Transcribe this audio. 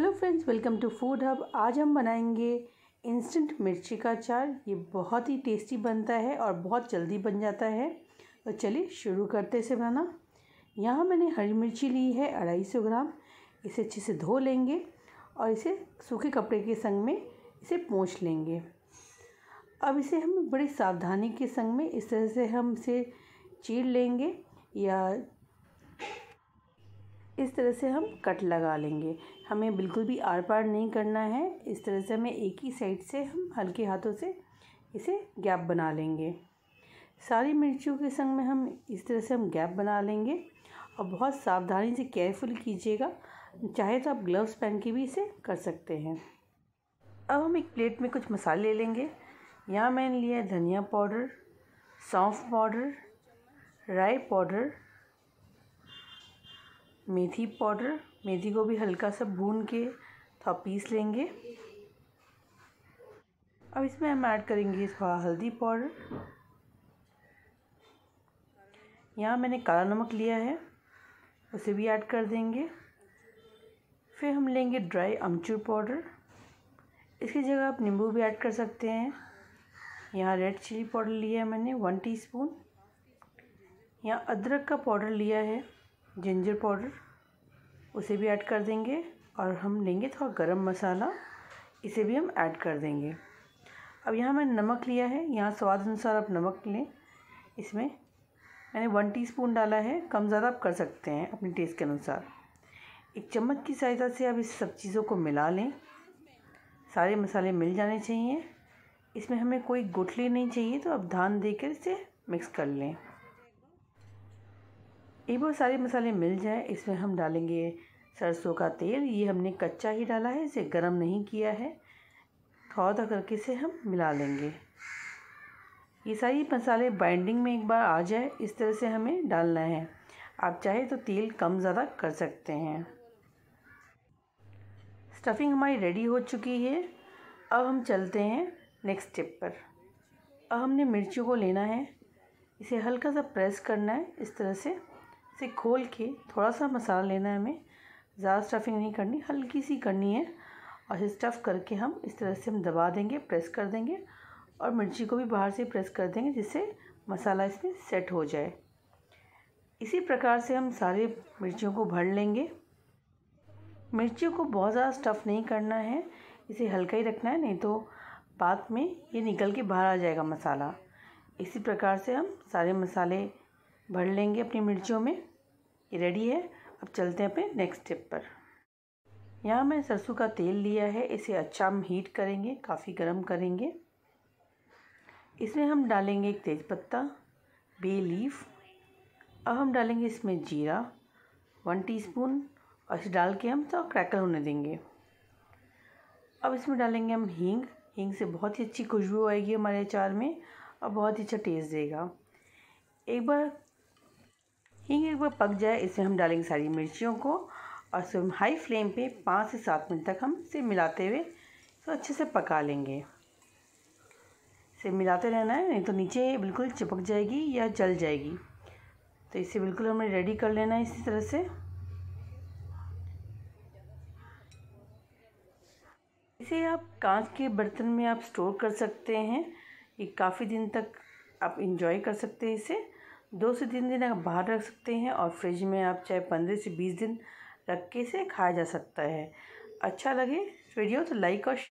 hello friends welcome to food hub आज हम बनाएंगे इंस्टेंट मिर्ची का अचार ये बहुत ही टेस्टी बनता है और बहुत जल्दी बन जाता है तो चलिए शुरू करते इसे बनाना यहाँ मैंने हरी मिर्ची ली है अढ़ाई सौ ग्राम इसे अच्छे से धो लेंगे और इसे सूखे कपड़े के संग में इसे पोंछ लेंगे अब इसे हम बड़ी सावधानी के संग में इस तरह से हम इसे चीर लेंगे या इस तरह से हम कट लगा लेंगे हमें बिल्कुल भी आर पार नहीं करना है इस तरह से हमें एक ही साइड से हम हल्के हाथों से इसे गैप बना लेंगे सारी मिर्चियों के संग में हम इस तरह से हम गैप बना लेंगे और बहुत सावधानी से केयरफुल कीजिएगा चाहे तो आप ग्लव्स पहन के भी इसे कर सकते हैं अब हम एक प्लेट में कुछ मसाले ले लेंगे यहाँ मैंने लिया धनिया पाउडर सौंफ पाउडर राई पाउडर मेथी पाउडर मेथी को भी हल्का सा भून के थोड़ा तो पीस लेंगे अब इसमें हम ऐड करेंगे थोड़ा हल्दी पाउडर यहाँ मैंने काला नमक लिया है उसे भी ऐड कर देंगे फिर हम लेंगे ड्राई अमचूर पाउडर इसकी जगह आप नींबू भी ऐड कर सकते हैं यहाँ रेड चिली पाउडर लिया है मैंने वन टीस्पून यहाँ अदरक का पाउडर लिया है जिंजर पाउडर उसे भी ऐड कर देंगे और हम लेंगे थोड़ा गरम मसाला इसे भी हम ऐड कर देंगे अब यहाँ मैंने नमक लिया है यहाँ स्वाद अनुसार आप नमक लें इसमें मैंने वन टीस्पून डाला है कम ज़्यादा आप कर सकते हैं अपने टेस्ट के अनुसार एक चम्मच की सहायता से आप इस सब चीज़ों को मिला लें सारे मसाले मिल जाने चाहिए इसमें हमें कोई गुठली नहीं चाहिए तो आप ध्यान देकर इसे मिक्स कर लें एक बार सारे मसाले मिल जाए इसमें हम डालेंगे सरसों का तेल ये हमने कच्चा ही डाला है इसे गर्म नहीं किया है थौदा करके इसे हम मिला लेंगे ये सारी मसाले बाइंडिंग में एक बार आ जाए इस तरह से हमें डालना है आप चाहे तो तेल कम ज़्यादा कर सकते हैं स्टफिंग हमारी रेडी हो चुकी है अब हम चलते हैं नेक्स्ट स्टेप पर अब हमने मिर्ची को लेना है इसे हल्का सा प्रेस करना है इस तरह से से खोल के थोड़ा सा मसाला लेना है हमें ज़्यादा स्टफिंग नहीं करनी हल्की सी करनी है और इसे स्टफ़ करके हम इस तरह से हम दबा देंगे प्रेस कर देंगे और मिर्ची को भी बाहर से प्रेस कर देंगे जिससे मसाला इसमें सेट हो जाए इसी प्रकार से हम सारे मिर्चियों को भर लेंगे मिर्चियों को बहुत ज़्यादा स्टफ़ नहीं करना है इसे हल्का ही रखना है नहीं तो बाद में ये निकल के बाहर आ जाएगा मसाला इसी प्रकार से हम सारे मसाले भर लेंगे अपनी मिर्चियों में ये रेडी है अब चलते हैं अपने नेक्स्ट स्टेप पर यहाँ मैं सरसों का तेल लिया है इसे अच्छा हम हीट करेंगे काफ़ी गर्म करेंगे इसमें हम डालेंगे एक तेज़पत्ता बे लीफ अब हम डालेंगे इसमें जीरा वन टीस्पून और इसे डाल के हम थोड़ा क्रैकल होने देंगे अब इसमें डालेंगे हम हींग हींग से बहुत ही अच्छी खुशबू आएगी हमारे अचार में और बहुत ही अच्छा टेस्ट देगा एक बार हींग एक बार पक जाए इसमें हम डालेंगे सारी मिर्चियों को और इसे हाई फ्लेम पे पाँच से सात मिनट तक हम इसे मिलाते हुए इसको अच्छे से पका लेंगे इसे मिलाते रहना है नहीं तो नीचे बिल्कुल चिपक जाएगी या जल जाएगी तो इसे बिल्कुल हमें रेडी कर लेना है इसी तरह से इसे आप कांच के बर्तन में आप स्टोर कर सकते हैं ये काफ़ी दिन तक आप इंजॉय कर सकते हैं इसे दो से तीन दिन आप बाहर रख सकते हैं और फ्रिज में आप चाहे पंद्रह से बीस दिन रख के इसे खाया जा सकता है अच्छा लगे वीडियो तो लाइक और